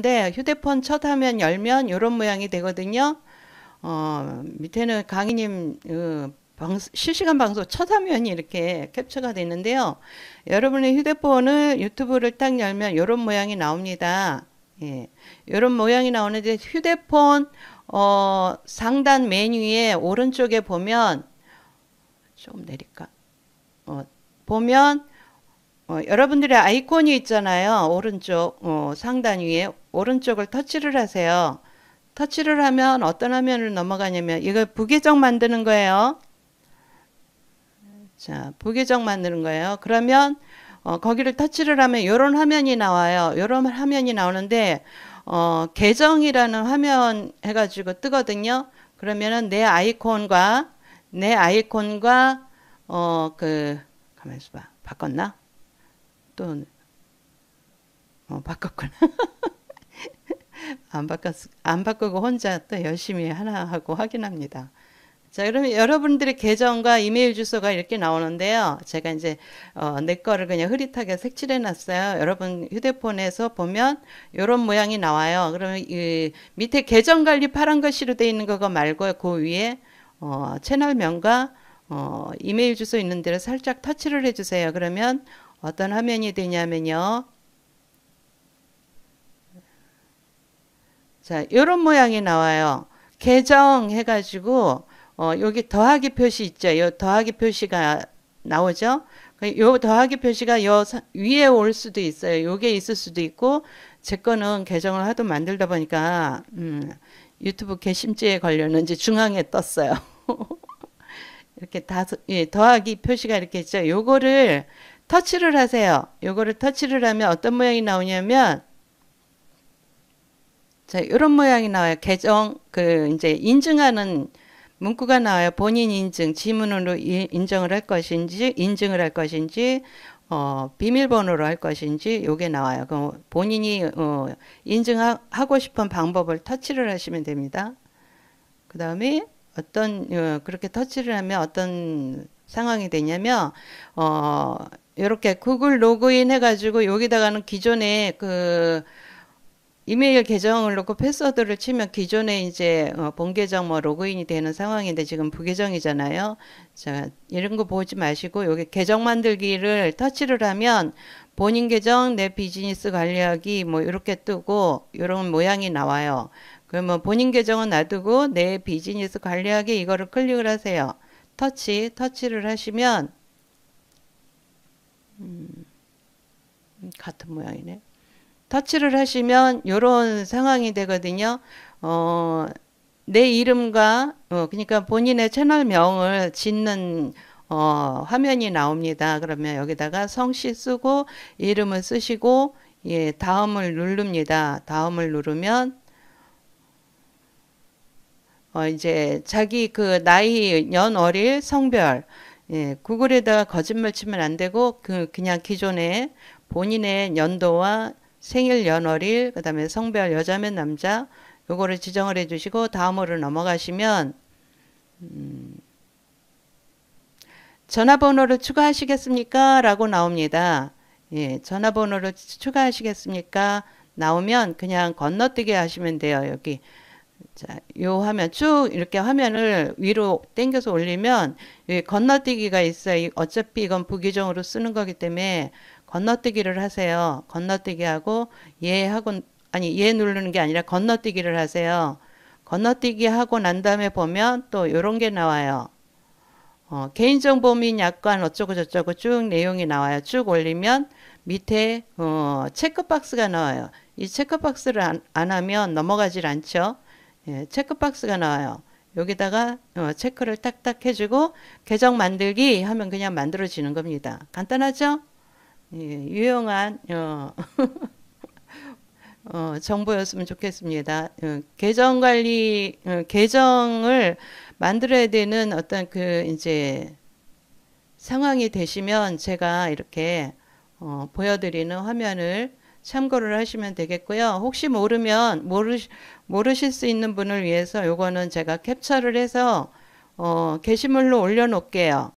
네, 휴대폰 첫 화면 열면 이런 모양이 되거든요. 어, 밑에는 강희님 그 방, 실시간 방송 첫 화면이 이렇게 캡처가 되는데요. 여러분의 휴대폰을 유튜브를 딱 열면 이런 모양이 나옵니다. 예, 이런 모양이 나오는데 휴대폰 어, 상단 메뉴의 오른쪽에 보면 조 내릴까? 어, 보면 어, 여러분들의 아이콘이 있잖아요. 오른쪽 어, 상단 위에 오른쪽을 터치를 하세요. 터치를 하면 어떤 화면을 넘어가냐면 이걸 부계정 만드는 거예요. 자, 부계정 만드는 거예요. 그러면 어, 거기를 터치를 하면 이런 화면이 나와요. 이런 화면이 나오는데 어, 계정이라는 화면 해가지고 뜨거든요. 그러면은 내 아이콘과 내 아이콘과 어 그 가만 있어봐 바꿨나 또 어, 바꿨구나. 안, 바꿨, 안 바꾸고 혼자 또 열심히 하나 하고 확인합니다. 자, 그러면 여러분들의 계정과 이메일 주소가 이렇게 나오는데요. 제가 이제 어, 내 거를 그냥 흐릿하게 색칠해 놨어요. 여러분 휴대폰에서 보면 이런 모양이 나와요. 그러면 이 밑에 계정 관리 파란 글씨로 돼 있는 거 말고 그 위에 어, 채널명과 어, 이메일 주소 있는 데를 살짝 터치를 해주세요. 그러면 어떤 화면이 되냐면요. 자, 요런 모양이 나와요. 계정 해가지고, 어, 여기 더하기 표시 있죠? 요 더하기 표시가 나오죠? 그 요 더하기 표시가 요 위에 올 수도 있어요. 요게 있을 수도 있고, 제 거는 계정을 하도 만들다 보니까, 음, 유튜브 게시물에 걸렸는지 중앙에 떴어요. 이렇게 다섯, 예, 더하기 표시가 이렇게 있죠? 요거를 터치를 하세요. 요거를 터치를 하면 어떤 모양이 나오냐면, 자, 이런 모양이 나와요. 계정, 그, 이제 인증하는 문구가 나와요. 본인 인증, 지문으로 인정을 할 것인지, 인증을 할 것인지, 어, 비밀번호로 할 것인지, 요게 나와요. 그 본인이, 어, 인증하고 싶은 방법을 터치를 하시면 됩니다. 그 다음에 어떤, 어, 그렇게 터치를 하면 어떤 상황이 되냐면, 어, 요렇게 구글 로그인 해가지고 여기다가는 기존에 그, 이메일 계정을 놓고 패스워드를 치면 기존에 이제 어, 본 계정 뭐 로그인이 되는 상황인데 지금 부계정이잖아요. 자, 이런 거 보지 마시고 여기 계정 만들기를 터치를 하면 본인 계정 내 비즈니스 관리하기 뭐 이렇게 뜨고 이런 모양이 나와요. 그러면 뭐 본인 계정은 놔두고 내 비즈니스 관리하기 이거를 클릭을 하세요. 터치, 터치를 하시면 음, 같은 모양이네. 터치를 하시면 이런 상황이 되거든요. 어, 내 이름과 어, 그러니까 본인의 채널명을 짓는 어, 화면이 나옵니다. 그러면 여기다가 성씨 쓰고 이름을 쓰시고 예, 다음을 누릅니다. 다음을 누르면 어, 이제 자기 그 나이, 연월일, 성별 예, 구글에다가 거짓말 치면 안 되고 그 그냥 기존의 본인의 연도와 생일 연월일 그다음에 성별 여자면 남자 요거를 지정을 해주시고 다음으로 넘어가시면 음, 전화번호를 추가하시겠습니까? 라고 나옵니다. 예, 전화번호를 추가하시겠습니까? 나오면 그냥 건너뛰게 하시면 돼요. 여기 자, 요 화면 쭉 이렇게 화면을 위로 당겨서 올리면 여기 건너뛰기가 있어요. 어차피 이건 부기종으로 쓰는 거기 때문에 건너뛰기를 하세요. 건너뛰기하고 예 하고 아니 예 누르는 게 아니라 건너뛰기를 하세요. 건너뛰기 하고 난 다음에 보면 또 이런 게 나와요. 어, 개인정보 및 약관 어쩌고 저쩌고 쭉 내용이 나와요. 쭉 올리면 밑에 어, 체크박스가 나와요. 이 체크박스를 안, 안 하면 넘어가질 않죠. 예, 체크박스가 나와요. 여기다가 어, 체크를 딱딱 해주고 계정 만들기 하면 그냥 만들어지는 겁니다. 간단하죠? 예, 유용한 어, 어, 정보였으면 좋겠습니다. 어, 계정 관리 어, 계정을 만들어야 되는 어떤 그 이제 상황이 되시면 제가 이렇게 어, 보여드리는 화면을 참고를 하시면 되겠고요. 혹시 모르면 모르 모르실 수 있는 분을 위해서 요거는 제가 캡처를 해서 어, 게시물로 올려놓을게요.